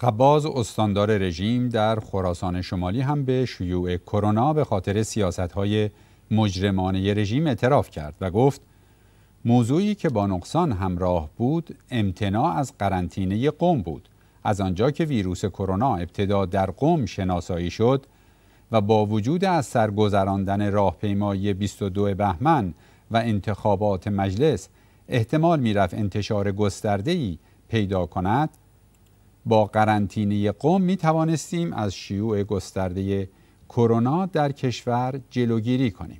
قباز استاندار رژیم در خراسان شمالی هم به شیوع کرونا به خاطر های مجرمانه رژیم اعتراف کرد و گفت موضوعی که با نقصان همراه بود امتناع از قرنطینه قوم بود از آنجا که ویروس کرونا ابتدا در قوم شناسایی شد و با وجود از سرگذراندن راهپیمایی 22 بهمن و انتخابات مجلس احتمال میرفت انتشار گسترده پیدا کند با قرنطینه قوم می توانستیم از شیوع گسترده کرونا در کشور جلوگیری کنیم